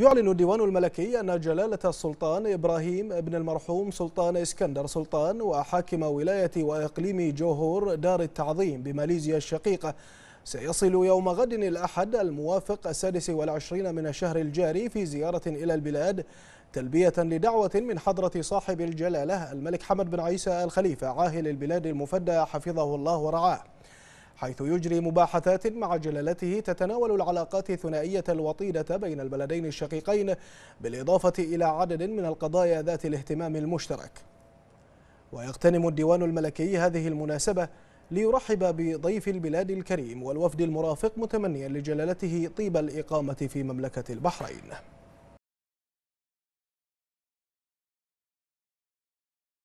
يعلن الديوان الملكي أن جلالة السلطان إبراهيم بن المرحوم سلطان إسكندر سلطان وحاكم ولاية وإقليم جوهور دار التعظيم بماليزيا الشقيقة سيصل يوم غد الأحد الموافق السادس والعشرين من الشهر الجاري في زيارة إلى البلاد تلبية لدعوة من حضرة صاحب الجلالة الملك حمد بن عيسى الخليفة عاهل البلاد المفدى حفظه الله ورعاه حيث يجري مباحثات مع جلالته تتناول العلاقات الثنائية الوطيدة بين البلدين الشقيقين بالإضافة إلى عدد من القضايا ذات الاهتمام المشترك ويغتنم الديوان الملكي هذه المناسبة ليرحب بضيف البلاد الكريم والوفد المرافق متمنيا لجلالته طيب الإقامة في مملكة البحرين